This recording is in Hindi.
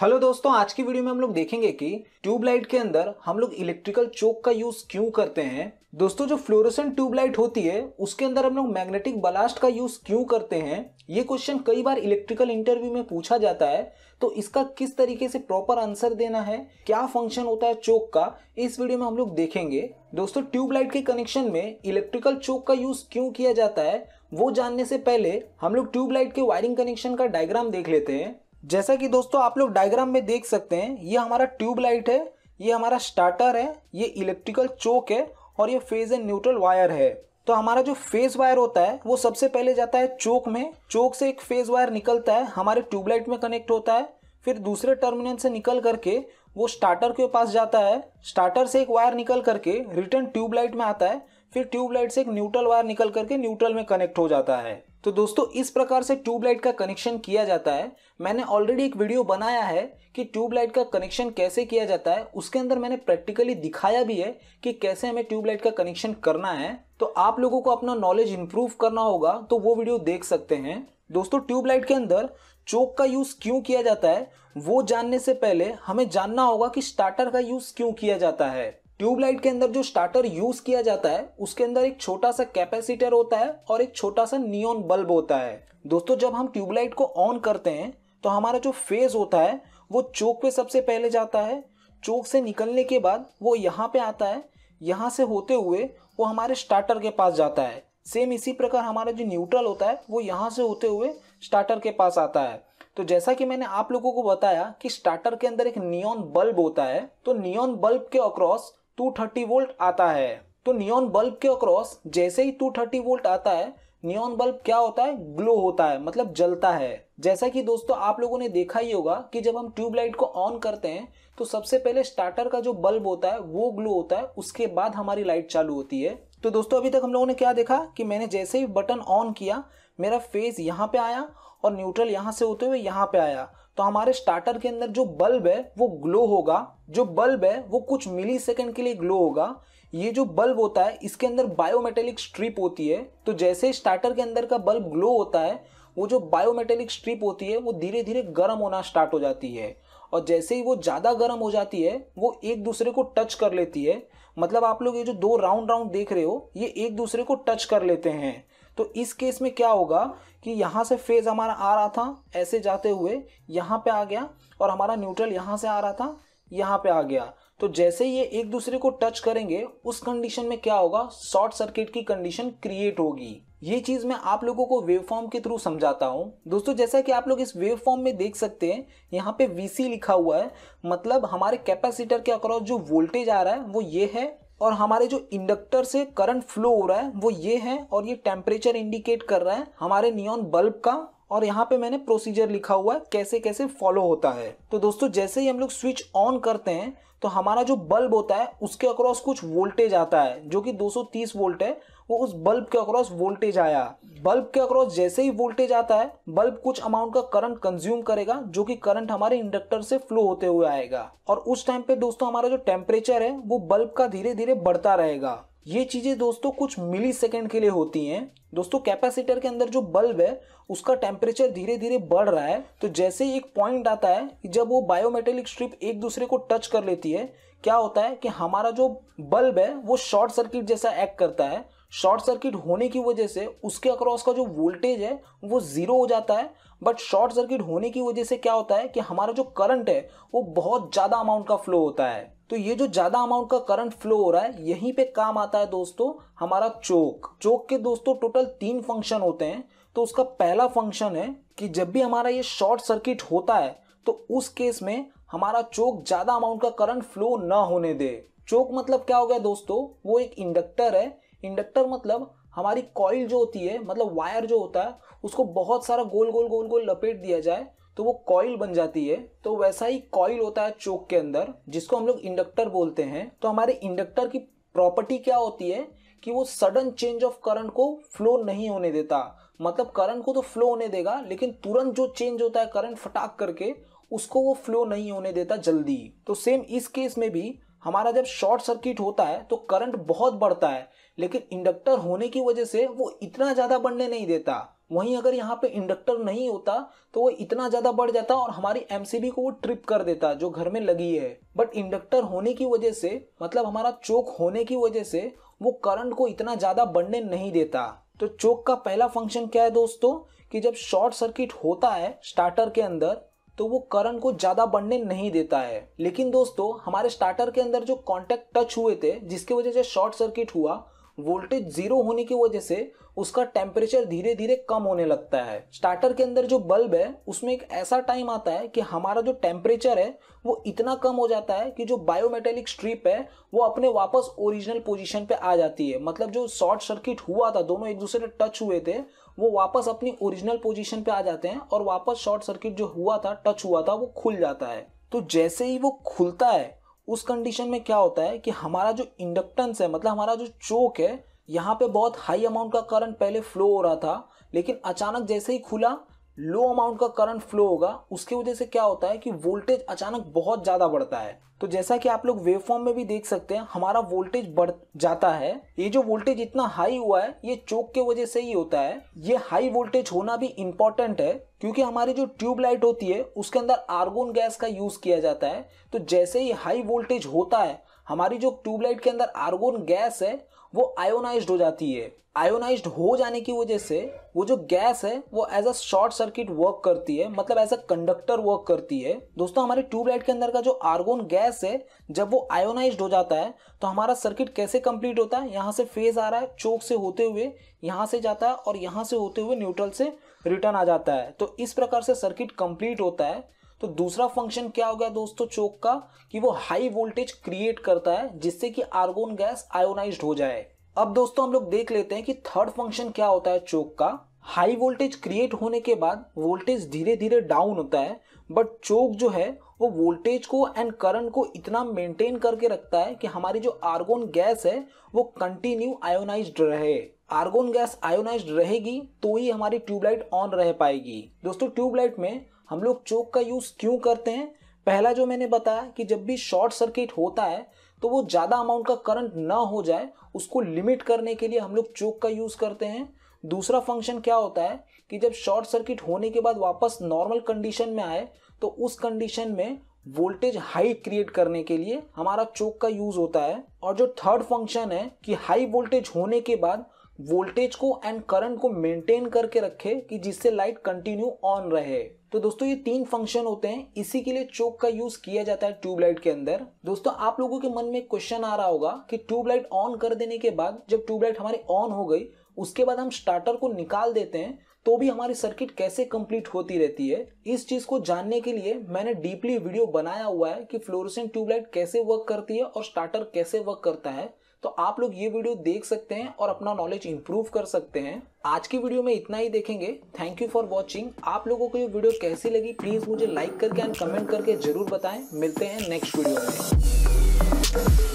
हेलो दोस्तों आज की वीडियो में हम लोग देखेंगे कि ट्यूबलाइट के अंदर हम लोग इलेक्ट्रिकल चोक का यूज क्यों करते हैं दोस्तों जो फ्लोरोसेंट ट्यूबलाइट होती है उसके अंदर हम लोग मैग्नेटिक ब्लास्ट का यूज क्यों करते हैं ये क्वेश्चन कई बार इलेक्ट्रिकल इंटरव्यू में पूछा जाता है तो इसका किस तरीके से प्रॉपर आंसर देना है क्या फंक्शन होता है चोक का इस वीडियो में हम लोग देखेंगे दोस्तों ट्यूबलाइट के कनेक्शन में इलेक्ट्रिकल चोक का यूज क्यों किया जाता है वो जानने से पहले हम लोग ट्यूबलाइट के वायरिंग कनेक्शन का डायग्राम देख लेते हैं जैसा कि दोस्तों आप लोग डायग्राम में देख सकते हैं ये हमारा ट्यूबलाइट है ये हमारा स्टार्टर है ये इलेक्ट्रिकल चोक है और ये फेज एंड न्यूट्रल वायर है तो हमारा जो फेज वायर होता है वो सबसे पहले जाता है चोक में चोक से एक फेज वायर निकलता है हमारे ट्यूबलाइट में कनेक्ट होता है फिर दूसरे टर्मिनल से निकल करके वो स्टार्टर के पास जाता है स्टार्टर से एक वायर निकल करके रिटर्न ट्यूबलाइट में आता है फिर ट्यूबलाइट से एक न्यूट्रल वायर निकल करके न्यूट्रल में कनेक्ट हो जाता है तो दोस्तों इस प्रकार से ट्यूबलाइट का कनेक्शन किया जाता है मैंने ऑलरेडी एक वीडियो बनाया है कि ट्यूबलाइट का कनेक्शन कैसे किया जाता है उसके अंदर मैंने प्रैक्टिकली दिखाया भी है कि कैसे हमें ट्यूबलाइट का कनेक्शन करना है तो आप लोगों को अपना नॉलेज इंप्रूव करना होगा तो वो वीडियो देख सकते हैं दोस्तों ट्यूबलाइट के अंदर चोक का यूज़ क्यों किया जाता है वो जानने से पहले हमें जानना होगा कि स्टार्टर का यूज़ क्यों किया जाता है ट्यूबलाइट के अंदर जो स्टार्टर यूज किया जाता है उसके अंदर एक छोटा सा कैपेसिटर होता है और एक छोटा सा नियोन बल्ब होता है दोस्तों जब हम ट्यूबलाइट को ऑन करते हैं तो हमारा जो फेज होता है वो चौक पे सबसे पहले जाता है चौक से निकलने के बाद वो यहाँ पे आता है यहाँ से होते हुए वो हमारे स्टार्टर के पास जाता है सेम इसी प्रकार हमारा जो न्यूट्रल होता है वो यहाँ से होते हुए स्टार्टर के पास आता है तो जैसा कि मैंने आप लोगों को बताया कि स्टार्टर के अंदर एक नियॉन बल्ब होता है तो नियॉन बल्ब के अक्रॉस 230 वोल्ट आता है तो नियॉन बल्ब के अक्रॉस जैसे ही 230 वोल्ट आता है नियॉन बल्ब क्या होता है ग्लो होता है मतलब जलता है जैसा कि दोस्तों आप लोगों ने देखा ही होगा कि जब हम ट्यूबलाइट को ऑन करते हैं तो सबसे पहले स्टार्टर का जो बल्ब होता है वो ग्लो होता है उसके बाद हमारी लाइट चालू होती है तो दोस्तों अभी तक हम लोगों ने क्या देखा कि मैंने जैसे ही बटन ऑन किया मेरा फेस यहाँ पे आया और न्यूट्रल यहाँ से होते हुए यहाँ पे आया तो हमारे स्टार्टर के अंदर जो बल्ब है वो ग्लो होगा जो बल्ब है वो कुछ मिली सेकेंड के लिए ग्लो होगा ये जो बल्ब होता है इसके अंदर बायोमेटेलिक स्ट्रिप होती है तो जैसे स्टार्टर के अंदर का बल्ब ग्लो होता है वो जो बायोमेटेलिक स्ट्रिप होती है वो धीरे धीरे गर्म होना स्टार्ट हो जाती है और जैसे ही वो ज़्यादा गर्म हो जाती है वो एक दूसरे को टच कर लेती है मतलब आप लोग ये जो दो राउंड राउंड देख रहे हो ये एक दूसरे को टच कर लेते हैं तो इस केस में क्या होगा कि यहाँ से फेज हमारा आ रहा था ऐसे जाते हुए यहाँ पे आ गया और हमारा न्यूट्रल यहाँ से आ रहा था यहाँ पे आ गया तो जैसे ये एक दूसरे को टच करेंगे उस कंडीशन में क्या होगा शॉर्ट सर्किट की कंडीशन क्रिएट होगी ये चीज मैं आप लोगों को वेव फॉर्म के थ्रू समझाता हूँ दोस्तों जैसा कि आप लोग इस वेव फॉर्म में देख सकते हैं यहाँ पे VC लिखा हुआ है मतलब हमारे कैपेसिटर के अक्रॉस जो वोल्टेज आ रहा है वो ये है और हमारे जो इंडक्टर से करंट फ्लो हो रहा है वो ये है और ये टेम्परेचर इंडिकेट कर रहा है हमारे नियॉन बल्ब का और यहाँ पे मैंने प्रोसीजर लिखा हुआ है कैसे कैसे फॉलो होता है तो दोस्तों जैसे ही हम लोग स्विच ऑन करते हैं तो हमारा जो बल्ब होता है उसके अक्रॉस कुछ वोल्टेज आता है जो कि 230 वोल्ट है वो तो उस बल्ब के अक्रॉस वोल्टेज आया बल्ब के अक्रॉस जैसे ही वोल्टेज आता है बल्ब कुछ अमाउंट का करंट कंज्यूम करेगा जो कि करंट हमारे इंडक्टर से फ्लो होते हुए आएगा और उस टाइम पे दोस्तों हमारा जो टेम्परेचर है वो बल्ब का धीरे धीरे बढ़ता रहेगा ये चीजें दोस्तों कुछ मिली सेकेंड के लिए होती हैं दोस्तों कैपेसिटर के अंदर जो बल्ब है उसका टेम्परेचर धीरे धीरे बढ़ रहा है तो जैसे ही एक पॉइंट आता है जब वो बायोमेटेलिक स्ट्रिप एक दूसरे को टच कर लेती है क्या होता है कि हमारा जो बल्ब है वो शॉर्ट सर्किट जैसा एक्ट करता है शॉर्ट सर्किट होने की वजह से उसके अक्रॉस का जो वोल्टेज है वो ज़ीरो हो जाता है बट शॉर्ट सर्किट होने की वजह से क्या होता है कि हमारा जो करंट है वो बहुत ज़्यादा अमाउंट का फ्लो होता है तो ये जो ज़्यादा अमाउंट का करंट फ्लो हो रहा है यहीं पे काम आता है दोस्तों हमारा चोक चोक के दोस्तों टोटल तीन फंक्शन होते हैं तो उसका पहला फंक्शन है कि जब भी हमारा ये शॉर्ट सर्किट होता है तो उस केस में हमारा चोक ज़्यादा अमाउंट का करंट फ्लो ना होने दे चोक मतलब क्या हो गया दोस्तों वो एक इंडक्टर है इंडक्टर मतलब हमारी कॉइल जो होती है मतलब वायर जो होता है उसको बहुत सारा गोल गोल गोल गोल लपेट दिया जाए तो वो कॉइल बन जाती है तो वैसा ही कॉइल होता है चोक के अंदर जिसको हम लोग इंडक्टर बोलते हैं तो हमारे इंडक्टर की प्रॉपर्टी क्या होती है कि वो सडन चेंज ऑफ करंट को फ्लो नहीं होने देता मतलब करंट को तो फ्लो होने देगा लेकिन तुरंत जो चेंज होता है करंट फटाक करके उसको वो फ्लो नहीं होने देता जल्दी तो सेम इस केस में भी हमारा जब शॉर्ट सर्किट होता है तो करंट बहुत बढ़ता है लेकिन इंडक्टर होने की वजह से वो इतना ज़्यादा बढ़ने नहीं देता वहीं अगर यहाँ पे इंडक्टर नहीं होता तो वो इतना ज़्यादा बढ़ जाता और हमारी एम को वो ट्रिप कर देता जो घर में लगी है बट इंडक्टर होने की वजह से मतलब हमारा चोक होने की वजह से वो करंट को इतना ज़्यादा बढ़ने नहीं देता तो चोक का पहला फंक्शन क्या है दोस्तों कि जब शॉर्ट सर्किट होता है स्टार्टर के अंदर तो वो करण को ज़्यादा बढ़ने नहीं देता है लेकिन दोस्तों हमारे स्टार्टर के अंदर जो कॉन्टेक्ट टच हुए थे जिसकी वजह से शॉर्ट सर्किट हुआ वोल्टेज जीरो होने की वजह से उसका टेम्परेचर धीरे धीरे कम होने लगता है स्टार्टर के अंदर जो बल्ब है उसमें एक ऐसा टाइम आता है कि हमारा जो टेम्परेचर है वो इतना कम हो जाता है कि जो बायोमेटेलिक स्ट्रिप है वो अपने वापस ओरिजिनल पोजीशन पे आ जाती है मतलब जो शॉर्ट सर्किट हुआ था दोनों एक दूसरे टच हुए थे वो वापस अपनी ओरिजिनल पोजिशन पे आ जाते हैं और वापस शॉर्ट सर्किट जो हुआ था टच हुआ था वो खुल जाता है तो जैसे ही वो खुलता है उस कंडीशन में क्या होता है कि हमारा जो इंडक्टेंस है मतलब हमारा जो चोक है यहाँ पे बहुत हाई अमाउंट का करंट पहले फ्लो हो रहा था लेकिन अचानक जैसे ही खुला लो अमाउंट का करंट फ्लो होगा उसके वजह से क्या होता है कि वोल्टेज अचानक बहुत ज़्यादा बढ़ता है तो जैसा कि आप लोग वेवफॉर्म फॉर्म में भी देख सकते हैं हमारा वोल्टेज बढ़ जाता है ये जो वोल्टेज इतना हाई हुआ है ये चोक के वजह से ही होता है ये हाई वोल्टेज होना भी इंपॉर्टेंट है क्योंकि हमारी जो ट्यूबलाइट होती है उसके अंदर आर्गोन गैस का यूज़ किया जाता है तो जैसे ही हाई वोल्टेज होता है हमारी जो ट्यूबलाइट के अंदर आर्गोन गैस है वो आयोनाइज हो जाती है आयोनाइज हो जाने की वजह से वो जो गैस है वो as a short circuit work करती है मतलब एज अ कंडक्टर वर्क करती है दोस्तों हमारे ट्यूबलाइट के अंदर का जो आर्गोन गैस है जब वो आयोनाइज हो जाता है तो हमारा सर्किट कैसे कंप्लीट होता है यहाँ से फेज आ रहा है चौक से होते हुए यहाँ से जाता है और यहाँ से होते हुए न्यूट्रल से रिटर्न आ जाता है तो इस प्रकार से सर्किट कंप्लीट होता है तो दूसरा फंक्शन क्या हो गया दोस्तों चोक का कि वो हाई वोल्टेज क्रिएट करता है जिससे कि आर्गोन गैस आयोनाइज हो जाए अब दोस्तों हम लोग देख लेते हैं कि थर्ड फंक्शन क्या होता है चोक का हाई वोल्टेज क्रिएट होने के बाद वोल्टेज धीरे धीरे डाउन होता है बट चोक जो है वो वोल्टेज को एंड करंट को इतना मेंटेन करके रखता है कि हमारी जो आर्गोन गैस है वो कंटिन्यू आयोनाइज रहे आर्गोन गैस आयोनाइज रहेगी तो ही हमारी ट्यूबलाइट ऑन रह पाएगी दोस्तों ट्यूबलाइट में हम लोग चोक का यूज़ क्यों करते हैं पहला जो मैंने बताया कि जब भी शॉर्ट सर्किट होता है तो वो ज़्यादा अमाउंट का करंट ना हो जाए उसको लिमिट करने के लिए हम लोग चोक का यूज़ करते हैं दूसरा फंक्शन क्या होता है कि जब शॉर्ट सर्किट होने के बाद वापस नॉर्मल कंडीशन में आए तो उस कंडीशन में वोल्टेज हाई क्रिएट करने के लिए हमारा चोक का यूज़ होता है और जो थर्ड फंक्शन है कि हाई वोल्टेज होने के बाद वोल्टेज को एंड करंट को मेंटेन करके रखे कि जिससे लाइट कंटिन्यू ऑन रहे तो दोस्तों ये तीन फंक्शन होते हैं इसी के लिए चोक का यूज किया जाता है ट्यूबलाइट के अंदर दोस्तों आप लोगों के मन में क्वेश्चन आ रहा होगा कि ट्यूबलाइट ऑन कर देने के बाद जब ट्यूबलाइट हमारी ऑन हो गई उसके बाद हम स्टार्टर को निकाल देते हैं तो भी हमारी सर्किट कैसे कंप्लीट होती रहती है इस चीज को जानने के लिए मैंने डीपली वीडियो बनाया हुआ है कि फ्लोरोसेंट ट्यूबलाइट कैसे वर्क करती है और स्टार्टर कैसे वर्क करता है तो आप लोग ये वीडियो देख सकते हैं और अपना नॉलेज इंप्रूव कर सकते हैं आज की वीडियो में इतना ही देखेंगे थैंक यू फॉर वॉचिंग आप लोगों को ये वीडियो कैसी लगी प्लीज़ मुझे लाइक करके एंड कमेंट करके ज़रूर बताएं मिलते हैं नेक्स्ट वीडियो में